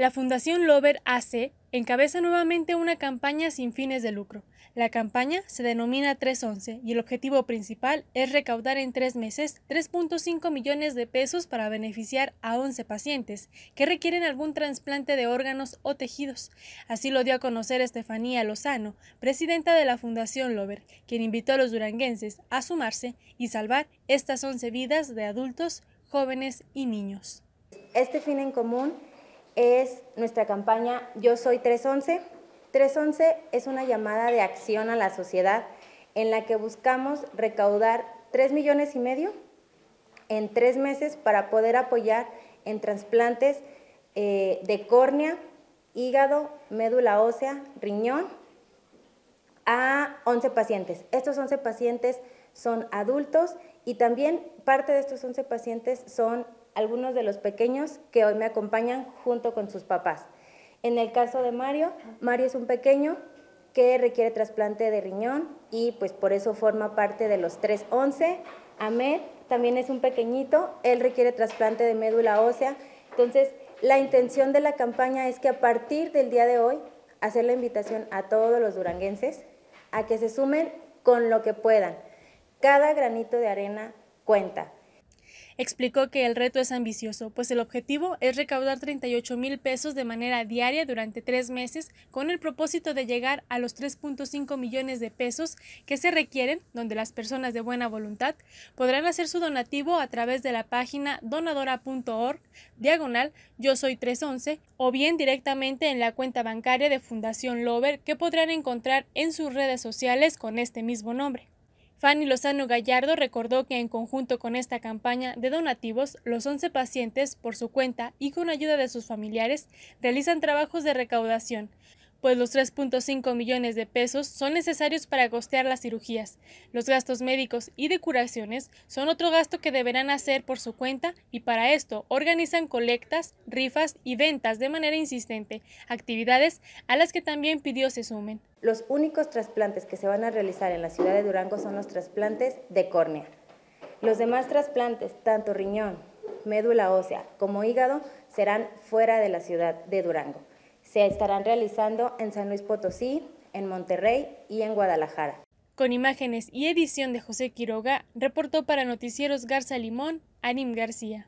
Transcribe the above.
La Fundación Lover AC encabeza nuevamente una campaña sin fines de lucro. La campaña se denomina 311 y el objetivo principal es recaudar en tres meses 3.5 millones de pesos para beneficiar a 11 pacientes que requieren algún trasplante de órganos o tejidos. Así lo dio a conocer Estefanía Lozano, presidenta de la Fundación Lover, quien invitó a los duranguenses a sumarse y salvar estas 11 vidas de adultos, jóvenes y niños. Este fin en común es nuestra campaña Yo Soy 311. 311 es una llamada de acción a la sociedad en la que buscamos recaudar 3 millones y medio en tres meses para poder apoyar en trasplantes eh, de córnea, hígado, médula ósea, riñón a 11 pacientes. Estos 11 pacientes son adultos y también parte de estos 11 pacientes son algunos de los pequeños que hoy me acompañan junto con sus papás. En el caso de Mario, Mario es un pequeño que requiere trasplante de riñón y pues por eso forma parte de los 311. Ahmed también es un pequeñito, él requiere trasplante de médula ósea. Entonces, la intención de la campaña es que a partir del día de hoy, hacer la invitación a todos los duranguenses a que se sumen con lo que puedan. Cada granito de arena cuenta. Explicó que el reto es ambicioso, pues el objetivo es recaudar 38 mil pesos de manera diaria durante tres meses con el propósito de llegar a los 3.5 millones de pesos que se requieren, donde las personas de buena voluntad podrán hacer su donativo a través de la página donadora.org, diagonal yo soy 311, o bien directamente en la cuenta bancaria de Fundación Lover que podrán encontrar en sus redes sociales con este mismo nombre. Fanny Lozano Gallardo recordó que en conjunto con esta campaña de donativos, los 11 pacientes, por su cuenta y con ayuda de sus familiares, realizan trabajos de recaudación pues los 3.5 millones de pesos son necesarios para costear las cirugías. Los gastos médicos y de curaciones son otro gasto que deberán hacer por su cuenta y para esto organizan colectas, rifas y ventas de manera insistente, actividades a las que también pidió se sumen. Los únicos trasplantes que se van a realizar en la ciudad de Durango son los trasplantes de córnea. Los demás trasplantes, tanto riñón, médula ósea como hígado, serán fuera de la ciudad de Durango. Se estarán realizando en San Luis Potosí, en Monterrey y en Guadalajara. Con imágenes y edición de José Quiroga, reportó para Noticieros Garza Limón, Anim García.